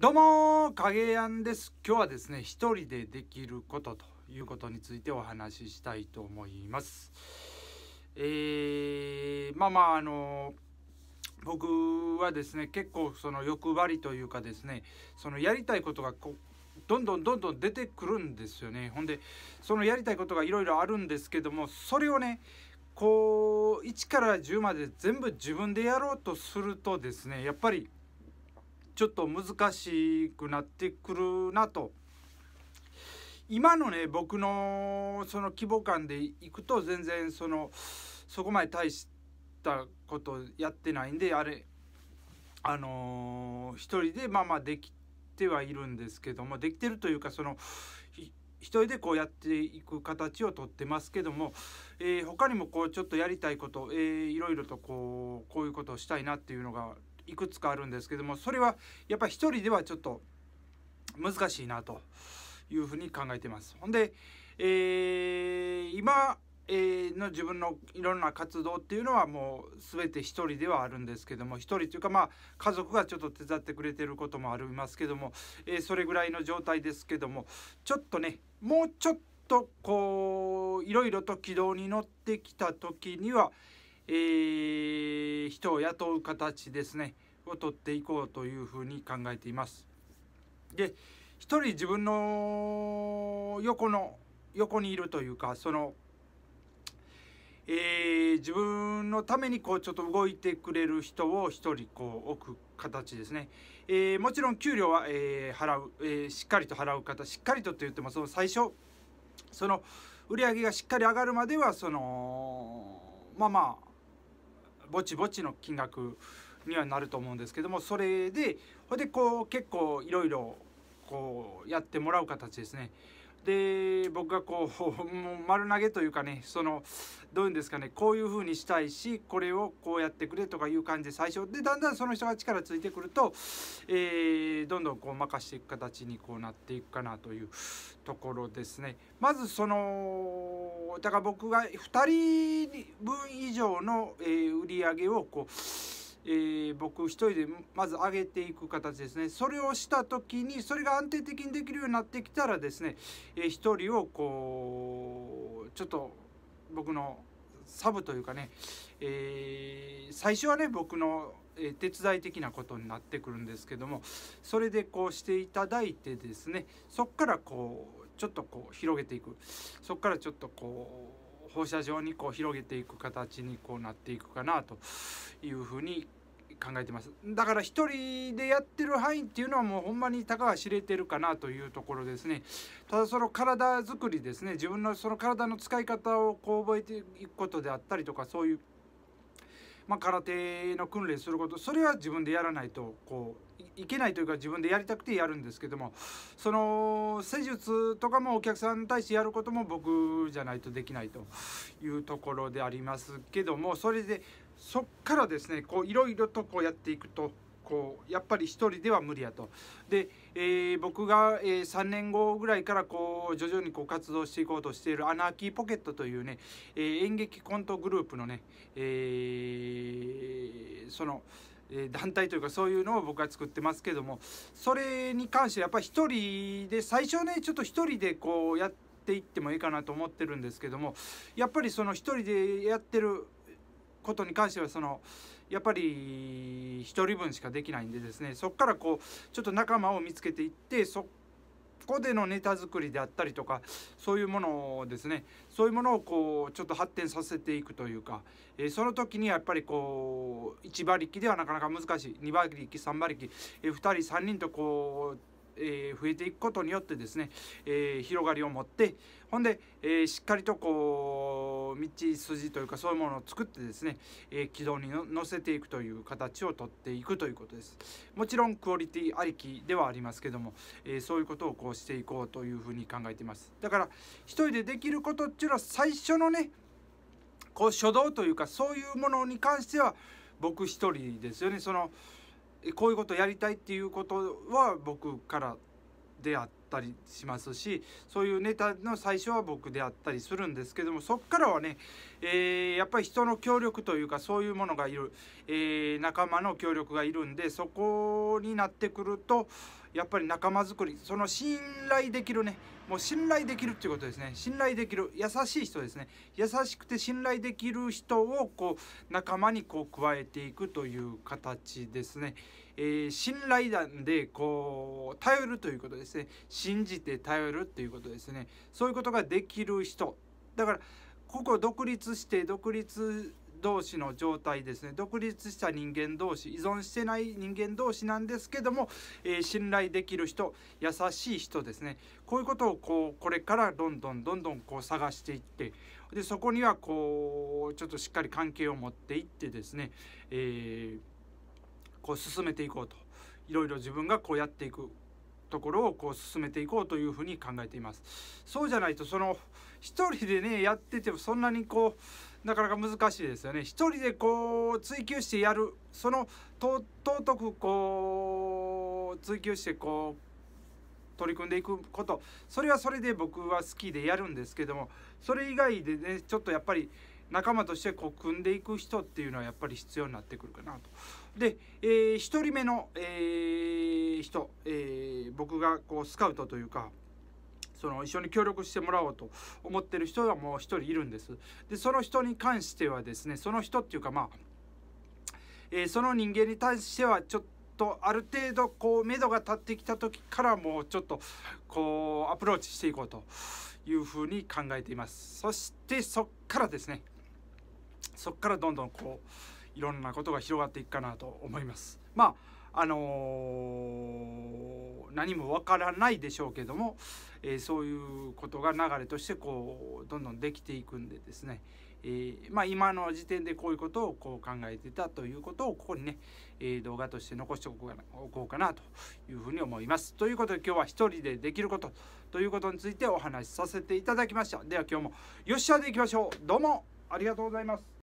どうも影やんです今日はですね一人でできることということについてお話ししたいと思いますえー、まあまああの僕はですね結構その欲張りというかですねそのやりたいことがこどんどんどんどん出てくるんですよねほんでそのやりたいことがいろいろあるんですけどもそれをねこう1から10まで全部自分でやろうとするとですねやっぱりちょっと難しくなってくるなと今のね僕のその規模感でいくと全然そのそこまで大したことやってないんであれあのー、一人でまあまあできてはいるんですけどもできてるというかその一人でこうやっていく形をとってますけども、えー、他にもこうちょっとやりたいこと、えー、いろいろとこうこういうことをしたいなっていうのがいくつかあるんですけどもそれはやっぱ一人ではちょっと難しいなというふうに考えてます。ほんで、えー、今えの自分のいろんな活動っていうのはもう全て一人ではあるんですけども一人というかまあ家族がちょっと手伝ってくれてることもありますけども、えそれぐらいの状態ですけどもちょっとねもうちょっとこういろいろと軌道に乗ってきた時には、えー、人を雇う形ですねを取っていこうというふうに考えています。で1人自分の横の横にいるというかその、えー、自分のためにこうちょっと動いてくれる人を1人こう置く形ですね、えー、もちろん給料は、えー、払う、えー、しっかりと払う方しっかりとと言ってもその最初その売り上げがしっかり上がるまではそのまあまあぼちぼちの金額にはなると思うんですけどもそれでほでこう結構いろいろこうやってもらう形ですね。で僕がこ う丸投げというかねそのどういうんですかねこういう風にしたいしこれをこうやってくれとかいう感じで最初でだんだんその人が力ついてくると、えー、どんどんこう任していく形にこうなっていくかなというところですね。まずそのだから僕が2人分以上の、えー、売り上げをこうえー、僕一人でまず上げていく形ですねそれをした時にそれが安定的にできるようになってきたらですね一、えー、人をこうちょっと僕のサブというかね、えー、最初はね僕の手伝い的なことになってくるんですけどもそれでこうしていただいてですねそっからこうちょっとこう広げていくそっからちょっとこう放射状にこう広げていく形にこうなっていくかなというふうに考えてますだから一人でやってる範囲っていうのはもうほんまにたかが知れてるかなというところですねただその体作りですね自分のその体の使い方をこう覚えていくことであったりとかそういうまあ、空手の訓練することそれは自分でやらないとこういけないというか自分でやりたくてやるんですけどもその施術とかもお客さんに対してやることも僕じゃないとできないというところでありますけどもそれでそっからですねいろいろとこうやっていくとこうやっぱり一人では無理やと。でえー、僕が、えー、3年後ぐらいからこう徐々にこう活動していこうとしているアナーキーポケットというね、えー、演劇コントグループのね、えー、その、え団体というかそういうのを僕は作ってますけどもそれに関してやっぱり一人で最初ねちょっと一人でこうやっていってもいいかなと思ってるんですけどもやっぱりその一人でやってることに関してはそのやっぱり1人分しかできないんでですねそこからこうちょっと仲間を見つけていってそこでのネタ作りであったりとかそういうものをですねそういうものをこうちょっと発展させていくというか、えー、その時にやっぱりこう1馬力ではなかなか難しい2馬力3馬力、えー、2人3人とこうえー、増えていくことによってですね、えー、広がりを持ってほんで、えー、しっかりとこう道筋というかそういうものを作ってですね、え軌道に乗せていくという形をとっていくということですもちろんクオリティありきではありますけども、えそういうことをこうしていこうというふうに考えていますだから一人でできることっていうのは最初のねこう初動というかそういうものに関しては僕一人ですよねそのこういうことやりたいっていうことは僕からであったりしますしそういうネタの最初は僕であったりするんですけどもそっからはね、えー、やっぱり人の協力というかそういうものがいる、えー、仲間の協力がいるんでそこになってくるとやっぱり仲間づくりその信頼できるねもう信頼できるっていうことですね信頼できる優しい人ですね優しくて信頼できる人をこう仲間にこう加えていくという形ですね、えー、信頼なんでこう頼るということですね信じて頼るっていうことですねそういうことができる人だからここ独立して独立同士の状態ですね独立した人間同士依存してない人間同士なんですけども、えー、信頼できる人優しい人ですねこういうことをこうこれからどんどんどんどんこう探していってでそこにはこうちょっとしっかり関係を持っていってですね、えー、こう進めていこうといろいろ自分がこうやっていくところをこう進めていこうというふうに考えていますそうじゃないとその一人でねやっててもそんなにこうなかなか難しいですよね一人でこう追求してやるその尊くこう追求してこう取り組んでいくことそれはそれで僕は好きでやるんですけどもそれ以外でねちょっとやっぱり仲間としてこう組んでいく人っていうのはやっぱり必要になってくるかなと。で、えー、1人目の、えー、人、えー、僕がこうスカウトというかその一緒に協力してもらおうと思ってる人はもう1人いるんです。でその人に関してはですねその人っていうかまあ、えー、その人間に対してはちょっとある程度こう目処が立ってきた時からもうちょっとこうアプローチしていこうというふうに考えていますそしてそっからですねそこからどんどんこういろんなことが広がっていくかなと思います。まああのー、何もわからないでしょうけども、えー、そういうことが流れとしてこうどんどんできていくんでですね、えー、まあ、今の時点でこういうことをこう考えてたということをここにね、え動画として残しておこうかなというふうに思います。ということで今日は一人でできることということについてお話しさせていただきました。では今日もよっしゃでいきましょう。どうもありがとうございます。